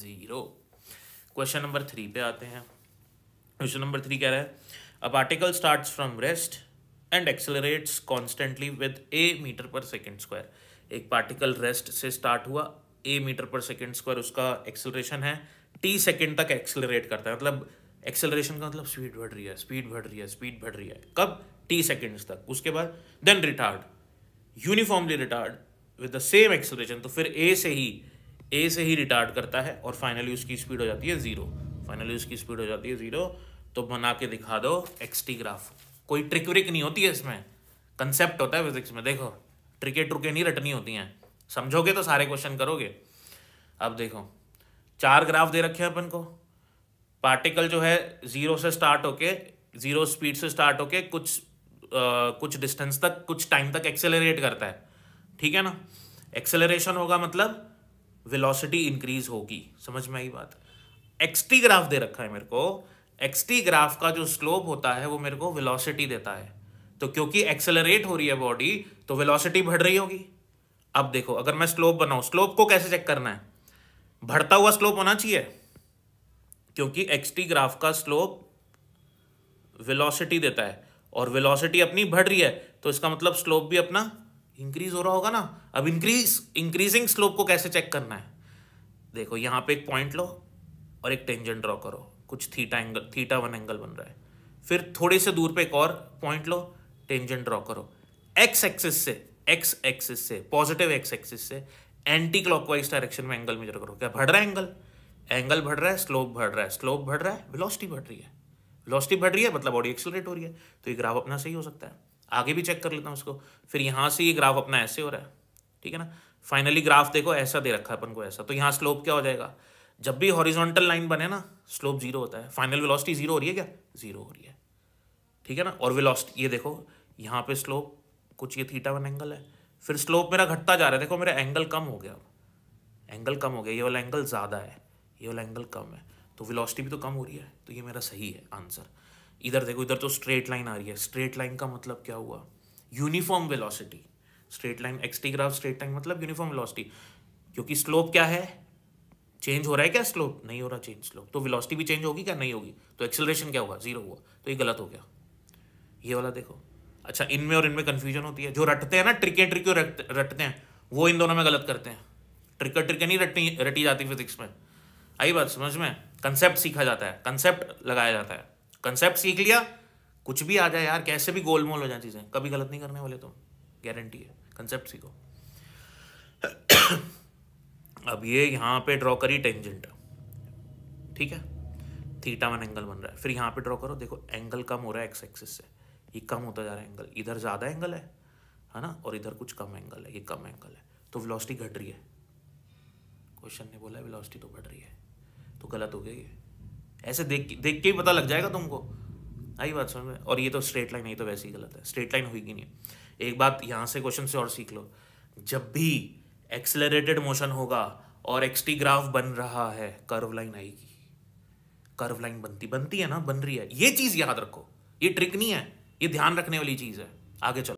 zero question number three पे आते हैं क्वेश्चन नंबर थ्री कह रहा है a particle starts from rest and accelerates constantly with a metre per second square एक पार्टिकल रेस्ट से स्टार्ट हुआ a metre per second square उसका एक्सेलरेशन है टी सेकेंड तक एक्सेलरेट करता है मतलब एक्सेलरेशन का मतलब स्पीड बढ़ रही है स्पीड बढ़ रही है स्पीड बढ़ रही है कब टी सेकेंड्स तक उसके बाद then retard uniformly retard with the same acceleration तो फिर ए से ही ए से ही रिटार्ट करता है और फाइनली उसकी स्पीड हो जाती है ज़ीरो फाइनली उसकी स्पीड हो जाती है ज़ीरो तो बना के दिखा दो एक्सटी ग्राफ कोई ट्रिक व्रिक नहीं होती है इसमें कंसेप्ट होता है फिजिक्स में देखो ट्रिके ट्रुके नहीं रटनी होती हैं समझोगे तो सारे क्वेश्चन करोगे अब देखो चार ग्राफ दे रखे हैं अपन को पार्टिकल जो है ज़ीरो से स्टार्ट होके ज़ीरो स्पीड से स्टार्ट होके कुछ आ, कुछ डिस्टेंस तक कुछ टाइम तक एक्सेलरेट करता है ठीक है ना एक्सेलरेशन होगा मतलब वेलोसिटी इंक्रीज होगी समझ में आई बात एक्सटी ग्राफ दे रखा है मेरे को एक्सटी ग्राफ का जो स्लोप होता है वो मेरे को वेलोसिटी देता है तो क्योंकि एक्सेलरेट हो रही है बॉडी तो वेलोसिटी बढ़ रही होगी अब देखो अगर मैं स्लोप बनाऊ स्लोप को कैसे चेक करना है बढ़ता हुआ स्लोप होना चाहिए क्योंकि एक्सटी ग्राफ का स्लोप वेलोसिटी देता है और वेलोसिटी अपनी बढ़ रही है तो इसका मतलब स्लोप भी अपना इंक्रीज हो रहा होगा ना अब इंक्रीज इंक्रीजिंग स्लोप को कैसे चेक करना है देखो यहाँ पे एक पॉइंट लो और एक टेंजेंट ड्रॉ करो कुछ theta angle theta one angle बन रहा है फिर थोड़े से दूर पे एक और पॉइंट लो टेंजेंट ड्रॉ करो एक्स एक्सिस से एक्स एक्सिस से पॉजिटिव एक्स एक्सिस से एंटी क्लॉकवाइज डायरेक्शन में एंगल मेजर करो क्या बढ़ रहा है एंगल एंगल बढ़ रहा है स्लोप बढ़ रहा है स्लोप बढ़ रहा है वेलोसिटी बढ़ रही है वेलोसिटी बढ़ रही है मतलब बॉडी एक्सेलरेट हो रही है तो ये ग्राफ अपना सही हो सकता है आगे भी चेक कर लेता हूँ उसको फिर यहाँ से ये ग्राफ अपना ऐसे हो रहा है ठीक है ना फाइनली ग्राफ देखो ऐसा दे रखा है अपन को ऐसा तो यहाँ स्लोप क्या हो जाएगा जब भी हॉरिजॉन्टल लाइन बने ना स्लोप जीरो होता है फाइनल वेलोसिटी जीरो हो रही है क्या जीरो हो रही है ठीक है ना और वेलोसिटी ये देखो यहाँ पे स्लोप कुछ ये थीटा वन एंगल है फिर स्लोप मेरा घटता जा रहा है देखो मेरा एंगल कम हो गया एंगल कम हो गया ये वाला एंगल ज़्यादा है ये वाला एंगल कम है तो वेलोसिटी भी तो कम हो रही है तो ये मेरा सही है आंसर इधर देखो इधर तो स्ट्रेट लाइन आ रही है स्ट्रेट लाइन का मतलब क्या हुआ uniform velocity straight line x t graph straight line मतलब यूनिफॉर्म वेलोसिटी क्योंकि स्लोप क्या है चेंज हो रहा है क्या स्लोप नहीं हो रहा चेंज स्लोप तो वेलोसिटी भी चेंज होगी क्या नहीं होगी तो एक्सेलरेशन क्या होगा जीरो हुआ तो ये गलत हो गया ये वाला देखो अच्छा इनमें और इनमें कन्फ्यूजन होती है जो रटते हैं ना ट्रिके ट्रिक्यू रटते हैं वो इन दोनों में गलत करते हैं ट्रिक ट्रिके नहीं रटनी रटी जाती फिजिक्स में आई बात समझ में कंसेप्ट सीखा जाता है कंसेप्ट लगाया जाता है कंसेप्ट सीख लिया कुछ भी आ जाए यार कैसे भी गोलमोल हो जाए चीज़ें कभी गलत नहीं करने वाले तुम गारंटी है कंसेप्ट सीखो अब ये यहाँ पे ड्रॉ करी टेंजेंट ठीक है थीटा वन एंगल बन रहा है फिर यहाँ पे ड्रॉ करो देखो एंगल कम हो रहा है एक्स एक्सिस से ये कम होता जा रहा है एंगल इधर ज़्यादा एंगल है है ना और इधर कुछ कम एंगल है ये कम एंगल है तो वेलोसिटी घट रही है क्वेश्चन ने बोला है वेलोसिटी तो घट रही है तो गलत हो गया ये ऐसे देख देख के ही पता लग जाएगा तुमको आई बात समझ में और ये तो स्ट्रेट लाइन नहीं तो वैसे ही गलत है स्ट्रेट लाइन हुई कि नहीं एक बात यहाँ से क्वेश्चन से और सीख लो जब भी एक्सेलरेटेड मोशन होगा और एक्सटी ग्राफ बन रहा है कर्व लाइन आएगी कर्व लाइन बनती बनती है ना बन रही है ये चीज़ याद रखो ये ट्रिक नहीं है ये ध्यान रखने वाली चीज़ है आगे चलो